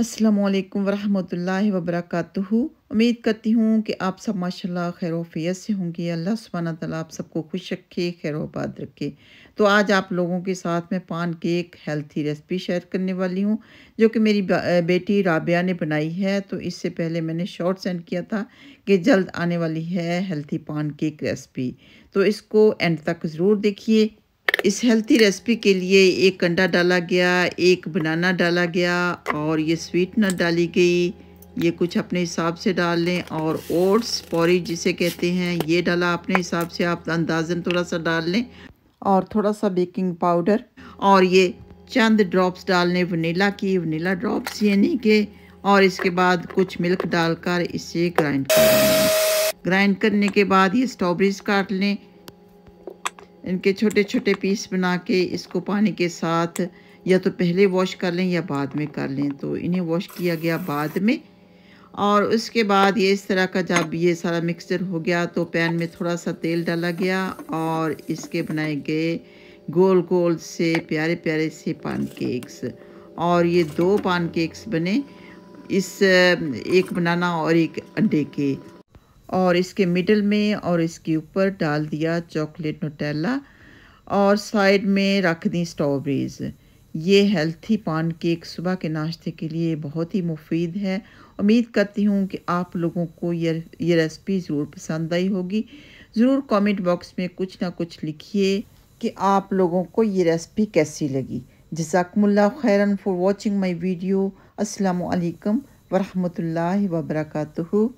असलकम वरहमल वबरक उम्मीद करती हूँ कि आप सब माशाल्लाह खैरोफियत से होंगे अल्लाह सुबहाना तला आप सबको खुश रखे खैर खैरोबाद रखे तो आज आप लोगों के साथ मैं पान केक हेल्थी रेसिपी शेयर करने वाली हूँ जो कि मेरी बेटी राबिया ने बनाई है तो इससे पहले मैंने शॉर्ट सेंड किया था कि जल्द आने वाली है हेल्थी पान केक रेसिपी तो इसको एंड तक ज़रूर देखिए इस हेल्थी रेसिपी के लिए एक अंडा डाला गया एक बनाना डाला गया और ये स्वीटनर डाली गई ये कुछ अपने हिसाब से डाल लें और ओट्स पॉरी जिसे कहते हैं ये डाला अपने हिसाब से आप अंदाजन थोड़ा सा डाल लें और थोड़ा सा बेकिंग पाउडर और ये चंद ड्रॉप्स डाल लें वनीला की वनीला ड्रॉप्स ये नहीं के और इसके बाद कुछ मिल्क डालकर इसे ग्राइंड कर लें ग्राइंड करने के बाद ये स्ट्रॉबेरीज काट लें इनके छोटे छोटे पीस बना के इसको पानी के साथ या तो पहले वॉश कर लें या बाद में कर लें तो इन्हें वॉश किया गया बाद में और उसके बाद ये इस तरह का जब ये सारा मिक्सचर हो गया तो पैन में थोड़ा सा तेल डाला गया और इसके बनाए गए गोल गोल से प्यारे प्यारे से पान केक्स और ये दो पान केक्स बने इस एक बनाना और एक अंडे के और इसके मिडल में और इसके ऊपर डाल दिया चॉकलेट नोटेला और साइड में रख दी स्ट्रॉबेरीज़ ये हेल्थी पान केक सुबह के नाश्ते के लिए बहुत ही मुफीद है उम्मीद करती हूँ कि आप लोगों को ये ये रेसिपी ज़रूर पसंद आई होगी ज़रूर कमेंट बॉक्स में कुछ ना कुछ लिखिए कि आप लोगों को ये रेसिपी कैसी लगी जजाकमल्ला खैरन फॉर वॉचिंग माई वीडियो असलकम वरहमल वबरकू